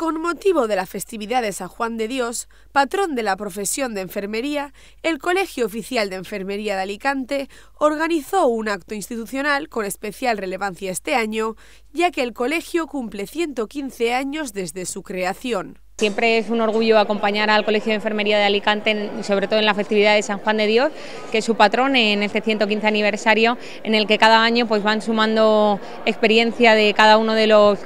Con motivo de la festividad de San Juan de Dios, patrón de la profesión de enfermería, el Colegio Oficial de Enfermería de Alicante organizó un acto institucional con especial relevancia este año, ya que el colegio cumple 115 años desde su creación. Siempre es un orgullo acompañar al Colegio de Enfermería de Alicante, sobre todo en la festividad de San Juan de Dios, que es su patrón en este 115 aniversario, en el que cada año pues van sumando experiencia de cada uno de los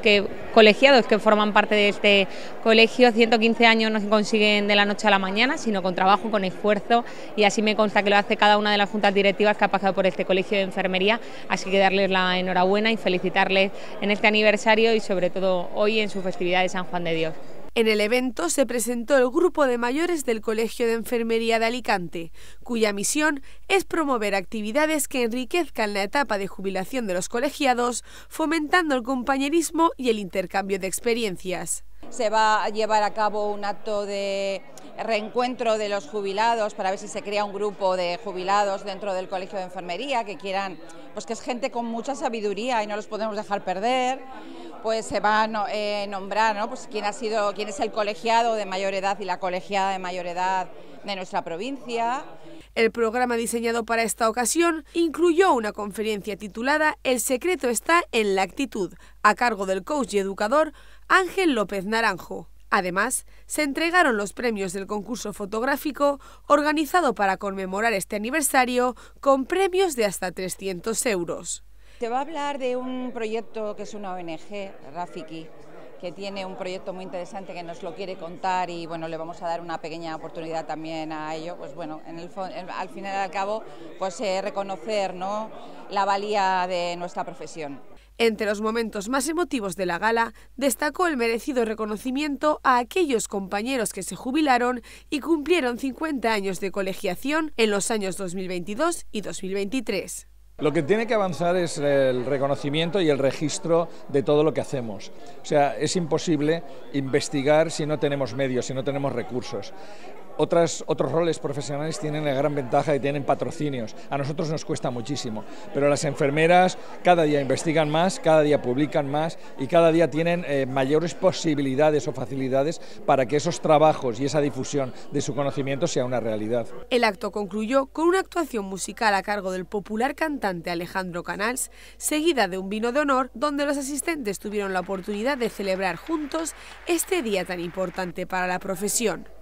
colegiados que forman parte de este colegio. 115 años no se consiguen de la noche a la mañana, sino con trabajo, con esfuerzo, y así me consta que lo hace cada una de las juntas directivas que ha pasado por este colegio de enfermería. Así que darles la enhorabuena y felicitarles en este aniversario y sobre todo hoy en su festividad de San Juan de Dios. En el evento se presentó el grupo de mayores del Colegio de Enfermería de Alicante, cuya misión es promover actividades que enriquezcan la etapa de jubilación de los colegiados, fomentando el compañerismo y el intercambio de experiencias. Se va a llevar a cabo un acto de reencuentro de los jubilados para ver si se crea un grupo de jubilados dentro del Colegio de Enfermería que quieran, pues que es gente con mucha sabiduría y no los podemos dejar perder, pues se va a eh, nombrar, Pues quién ha sido, quién es el colegiado de mayor edad y la colegiada de mayor edad de nuestra provincia. El programa diseñado para esta ocasión incluyó una conferencia titulada El secreto está en la actitud, a cargo del coach y educador Ángel López Naranjo. Además, se entregaron los premios del concurso fotográfico organizado para conmemorar este aniversario con premios de hasta 300 euros. Se va a hablar de un proyecto que es una ONG, Rafiki, que tiene un proyecto muy interesante que nos lo quiere contar y bueno, le vamos a dar una pequeña oportunidad también a ello, pues bueno, al final y al cabo, pues eh, reconocer ¿no? la valía de nuestra profesión. Entre los momentos más emotivos de la gala, destacó el merecido reconocimiento a aquellos compañeros que se jubilaron y cumplieron 50 años de colegiación en los años 2022 y 2023. Lo que tiene que avanzar es el reconocimiento y el registro de todo lo que hacemos. O sea, es imposible investigar si no tenemos medios, si no tenemos recursos otros roles profesionales tienen la gran ventaja de tienen patrocinios. A nosotros nos cuesta muchísimo, pero las enfermeras cada día investigan más, cada día publican más y cada día tienen eh, mayores posibilidades o facilidades para que esos trabajos y esa difusión de su conocimiento sea una realidad. El acto concluyó con una actuación musical a cargo del popular cantante Alejandro Canals, seguida de un vino de honor donde los asistentes tuvieron la oportunidad de celebrar juntos este día tan importante para la profesión.